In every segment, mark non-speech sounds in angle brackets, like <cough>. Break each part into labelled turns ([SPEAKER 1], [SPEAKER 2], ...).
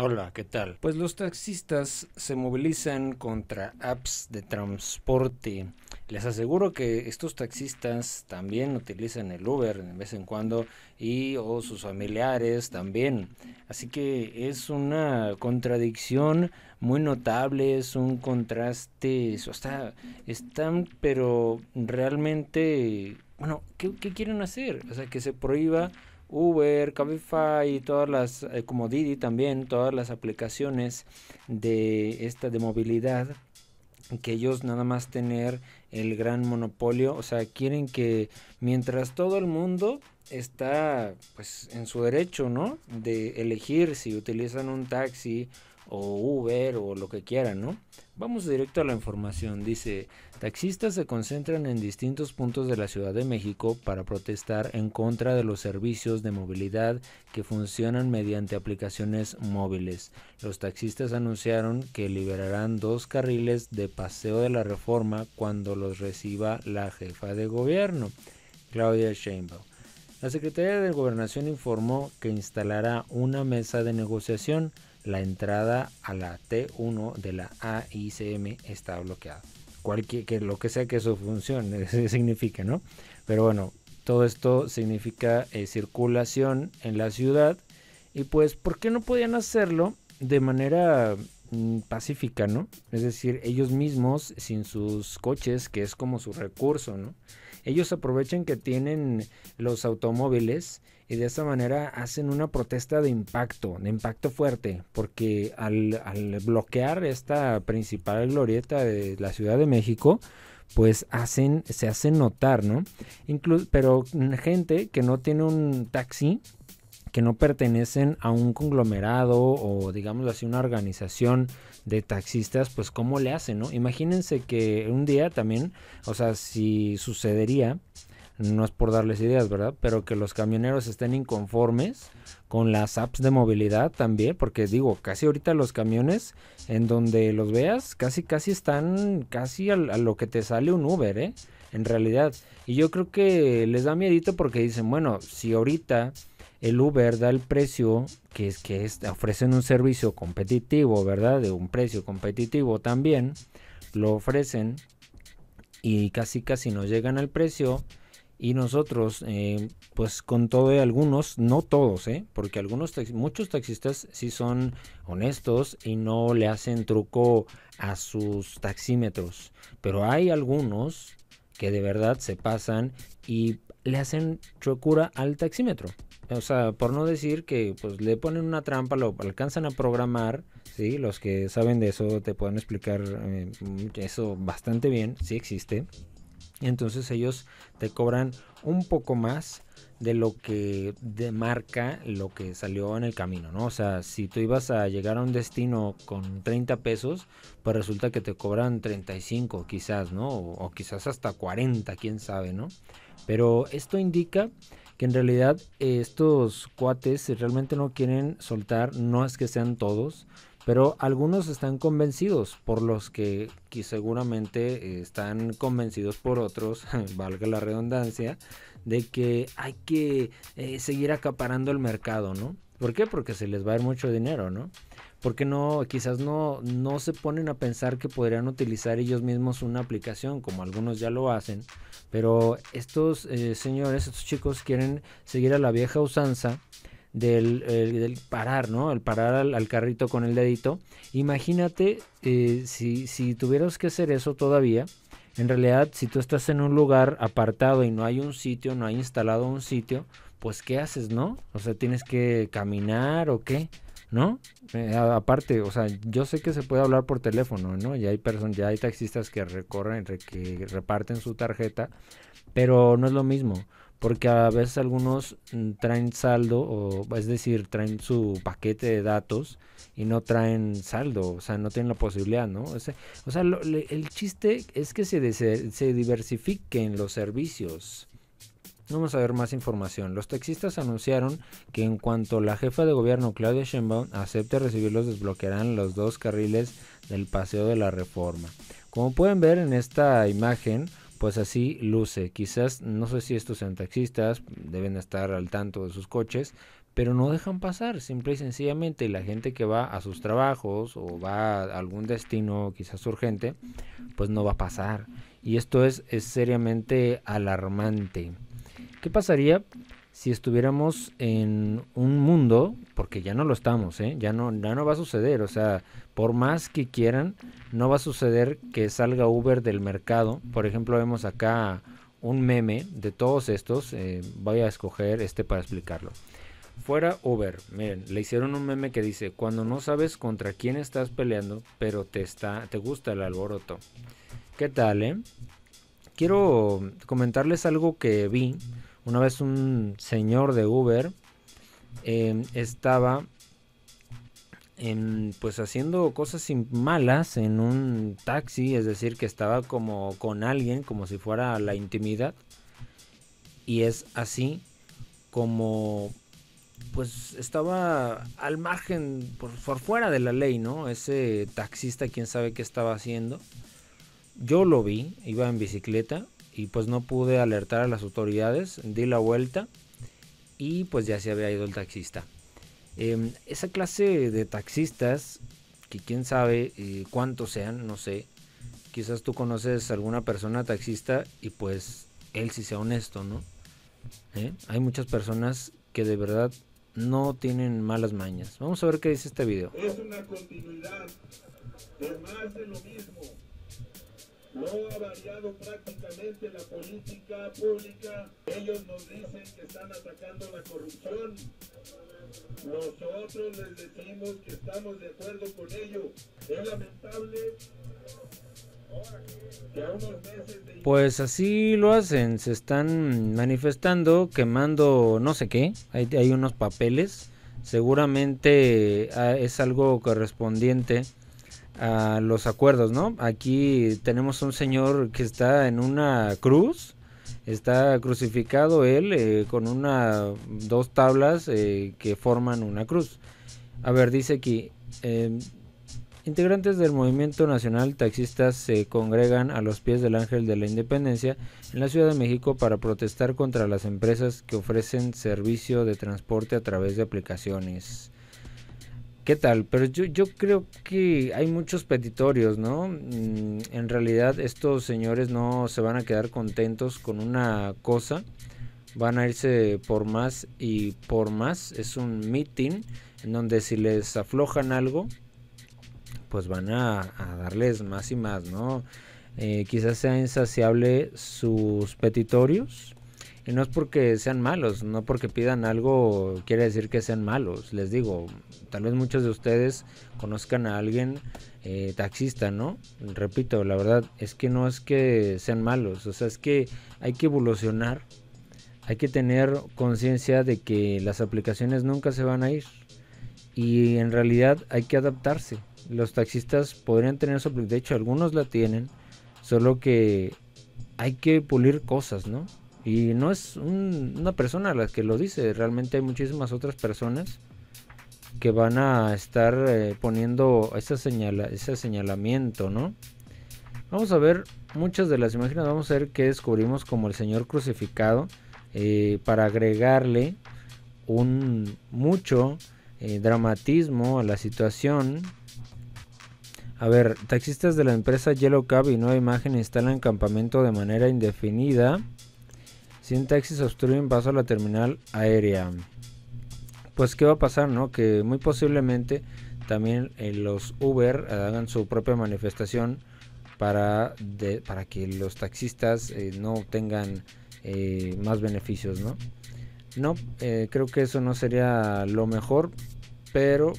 [SPEAKER 1] Hola, ¿qué tal? Pues los taxistas se movilizan contra apps de transporte. Les aseguro que estos taxistas también utilizan el Uber de vez en cuando y o sus familiares también. Así que es una contradicción muy notable, es un contraste, están pero realmente, bueno, ¿qué, qué quieren hacer? O sea, que se prohíba Uber, Cabify y todas las, eh, como Didi también, todas las aplicaciones de esta de movilidad que ellos nada más tener el gran monopolio, o sea, quieren que mientras todo el mundo está pues en su derecho, ¿no? De elegir si utilizan un taxi o Uber o lo que quieran, ¿no? Vamos directo a la información. Dice, taxistas se concentran en distintos puntos de la Ciudad de México para protestar en contra de los servicios de movilidad que funcionan mediante aplicaciones móviles. Los taxistas anunciaron que liberarán dos carriles de paseo de la reforma cuando los reciba la jefa de gobierno, Claudia Sheinbaum. La Secretaría de Gobernación informó que instalará una mesa de negociación la entrada a la T1 de la AICM está bloqueada. que lo que sea que eso funcione, <laughs> significa, ¿no? Pero bueno, todo esto significa eh, circulación en la ciudad. Y pues, ¿por qué no podían hacerlo de manera mm, pacífica, ¿no? Es decir, ellos mismos sin sus coches, que es como su recurso, ¿no? Ellos aprovechan que tienen los automóviles y de esa manera hacen una protesta de impacto, de impacto fuerte, porque al, bloquear esta principal glorieta de la Ciudad de México, pues hacen, se hacen notar, ¿no? pero gente que no tiene un taxi que no pertenecen a un conglomerado o digamos así una organización de taxistas, pues cómo le hacen, ¿no? Imagínense que un día también, o sea, si sucedería, no es por darles ideas, ¿verdad? Pero que los camioneros estén inconformes con las apps de movilidad también, porque digo, casi ahorita los camiones, en donde los veas, casi, casi están, casi a, a lo que te sale un Uber, ¿eh? En realidad. Y yo creo que les da miedito porque dicen, bueno, si ahorita el Uber da el precio que es que ofrecen un servicio competitivo, ¿verdad? De un precio competitivo también, lo ofrecen y casi casi no llegan al precio y nosotros, eh, pues con todo y algunos, no todos, ¿eh? porque algunos muchos taxistas sí son honestos y no le hacen truco a sus taxímetros, pero hay algunos que de verdad se pasan y le hacen trucura al taxímetro o sea, por no decir que pues le ponen una trampa, lo alcanzan a programar, ¿sí? Los que saben de eso te pueden explicar eh, eso bastante bien, si existe. Entonces ellos te cobran un poco más de lo que demarca lo que salió en el camino, ¿no? O sea, si tú ibas a llegar a un destino con 30 pesos, pues resulta que te cobran 35 quizás, ¿no? O, o quizás hasta 40, quién sabe, ¿no? Pero esto indica que en realidad eh, estos cuates eh, realmente no quieren soltar, no es que sean todos, pero algunos están convencidos, por los que, seguramente eh, están convencidos por otros, <laughs> valga la redundancia, de que hay que seguir acaparando el mercado, ¿no? ¿Por qué? Porque se les va a ir mucho dinero, ¿no? Porque no, quizás no, no se ponen a pensar que podrían utilizar ellos mismos una aplicación, como algunos ya lo hacen. Pero estos eh, señores, estos chicos quieren seguir a la vieja usanza del, parar, ¿no? El parar al, carrito con el dedito. Imagínate eh, si, si tuvieras que hacer eso todavía. En realidad, si tú estás en un lugar apartado y no hay un sitio, no hay instalado un sitio, pues ¿qué haces, no? O sea, tienes que caminar o qué, ¿no? Eh, aparte, o sea, yo sé que se puede hablar por teléfono, ¿no? Ya hay personas, ya hay taxistas que recorren, que reparten su tarjeta, pero no es lo mismo. Porque a veces algunos mm, traen saldo, o es decir, traen su paquete de datos y no traen saldo, o sea, no tienen la posibilidad, ¿no? O sea, o sea el chiste es que se, se diversifiquen los servicios, Vamos a ver más información. Los taxistas anunciaron que en cuanto la jefa de gobierno Claudia Sheinbaum acepte recibirlos desbloquearán los dos carriles del Paseo de la Reforma. Como pueden ver en esta imagen, pues así luce. Quizás no sé si estos sean taxistas, deben estar al tanto de sus coches, pero no dejan pasar, simple y sencillamente. Y la gente que va a sus trabajos o va a algún destino quizás urgente, pues no va a pasar. Y esto es seriamente alarmante. ¿Qué pasaría si estuviéramos en un mundo, porque ya no lo estamos, ¿eh? ya, no, no va a suceder, o sea, por más que quieran, no va a suceder que salga Uber del mercado. Por ejemplo, vemos acá un meme de todos estos, eh, voy a escoger este para explicarlo. Fuera Uber, miren, le hicieron un meme que dice, cuando no sabes contra quién estás peleando, pero te, está, te gusta el alboroto. ¿Qué tal, eh? Quiero comentarles algo que vi una vez un señor de Uber em, estaba pues haciendo cosas malas en un taxi, es decir, que estaba como con alguien, como si fuera la intimidad. Y es así como pues estaba al margen, por, por, fuera de la ley, ¿no? Ese taxista, quién sabe qué estaba haciendo. Yo lo vi, iba en bicicleta y pues no pude alertar a las autoridades, di la vuelta y pues ya se había ido el taxista. Em, esa clase de taxistas, que quién sabe eh, cuántos sean, no sé, quizás tú conoces a alguna persona taxista y pues él sí sea honesto, ¿no? ¿Eh? Hay muchas personas que de verdad no tienen malas mañas. Vamos a ver qué dice este video. Es una continuidad más de lo mismo. No ha variado prácticamente la política pública. Ellos nos dicen que están atacando la corrupción. Nosotros les decimos que estamos de acuerdo con ello. Es lamentable pues así lo hacen, se están manifestando, quemando no sé qué, hay, hay, unos papeles, seguramente ah, es algo correspondiente a los acuerdos, ¿no? Aquí tenemos un señor que está en una cruz, está crucificado él eh, con una dos tablas eh, que forman una cruz. A ver, dice aquí. Eh, Integrantes del Movimiento Nacional Taxistas se congregan a los pies del Ángel de la Independencia en la Ciudad de México para protestar contra las empresas que ofrecen servicio de transporte a través de aplicaciones. ¿Qué tal? Pero yo, yo creo que hay muchos petitorios, ¿no? Mm, en realidad estos señores no se van a quedar contentos con una cosa, van a irse por más y por más. Es un meeting en donde si les aflojan algo, pues van a, darles más y más, ¿no? Eh, quizás sea insaciable sus petitorios, y no es porque sean malos, no porque pidan algo quiere decir que sean malos. Les digo, tal vez muchos de ustedes conozcan a alguien eh, taxista, ¿no? Repito, la verdad es que no es que sean malos, o sea, es que hay que evolucionar, hay que tener conciencia de que las aplicaciones nunca se van a ir y en realidad hay que adaptarse. Los taxistas podrían tener su de hecho algunos la tienen, solo que hay que pulir cosas, ¿no? Y no es una persona la que lo dice, realmente hay muchísimas otras personas que van a estar eh, poniendo ese señalamiento, ¿no? Vamos a ver muchas de las imágenes, vamos a ver qué descubrimos como el Señor crucificado eh, para agregarle un mucho eh, dramatismo a la situación. A ver, taxistas de la empresa Yellow Cab y Nueva Imagen instalan campamento de manera indefinida taxis obstruyen paso a la terminal aérea. Pues qué va a pasar, ¿no? Que muy posiblemente también eh, los Uber hagan su propia manifestación para, para que los taxistas eh, no tengan eh, más beneficios, ¿no? No, creo que eso no sería lo mejor, pero,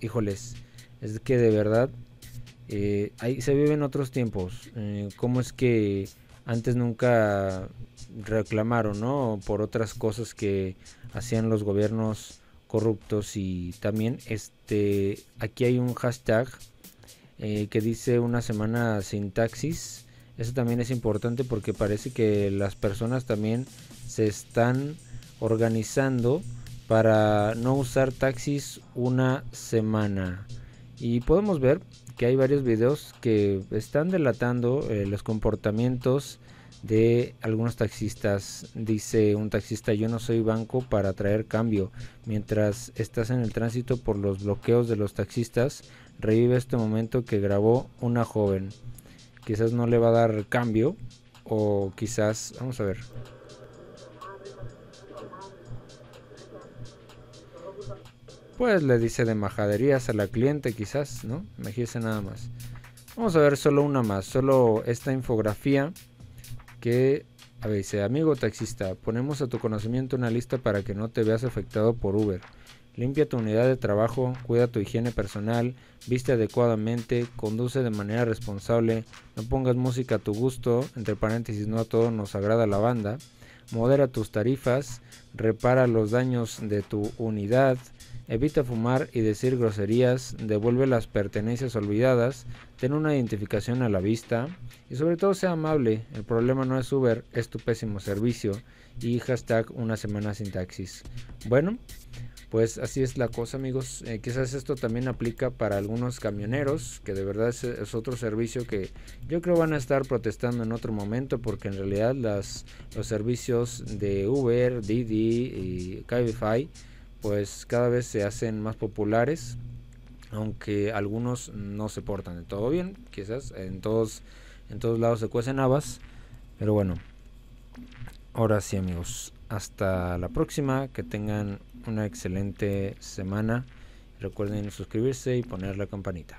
[SPEAKER 1] híjoles, es que de verdad, ahí se viven otros tiempos. ¿Cómo es que antes nunca reclamaron, ¿no? Por otras cosas que hacían los gobiernos corruptos y también este aquí hay un hashtag eh, que dice una semana sin taxis eso también es importante porque parece que las personas también se están organizando para no usar taxis una semana y podemos ver que hay varios videos que están delatando eh, los comportamientos de algunos taxistas. Dice un taxista, yo no soy banco para traer cambio. Mientras estás en el tránsito por los bloqueos de los taxistas, revive este momento que grabó una joven. Quizás no le va a dar cambio o quizás, vamos a ver, Pues le dice de majaderías a la cliente quizás, ¿no? Imagínense nada más. Vamos a ver solo una más, solo esta infografía que a ver, dice, amigo taxista, ponemos a tu conocimiento una lista para que no te veas afectado por Uber. Limpia tu unidad de trabajo, cuida tu higiene personal, viste adecuadamente, conduce de manera responsable, no pongas música a tu gusto, entre paréntesis no a todos nos agrada la banda, modera tus tarifas, repara los daños de tu unidad, Evita fumar y decir groserías, devuelve las pertenencias olvidadas, ten una identificación a la vista y sobre todo sea amable. El problema no es Uber, es tu pésimo servicio y hashtag una semana sin taxis. Bueno, pues así es la cosa amigos. Eh, quizás esto también aplica para algunos camioneros, que de verdad es, otro servicio que yo creo van a estar protestando en otro momento porque en realidad las, los servicios de Uber, Didi y Cabify pues cada vez se hacen más populares, aunque algunos no se portan de todo bien, quizás en todos, en todos lados se cuecen habas, pero bueno, ahora sí amigos, hasta la próxima, que tengan una excelente semana, recuerden suscribirse y poner la campanita.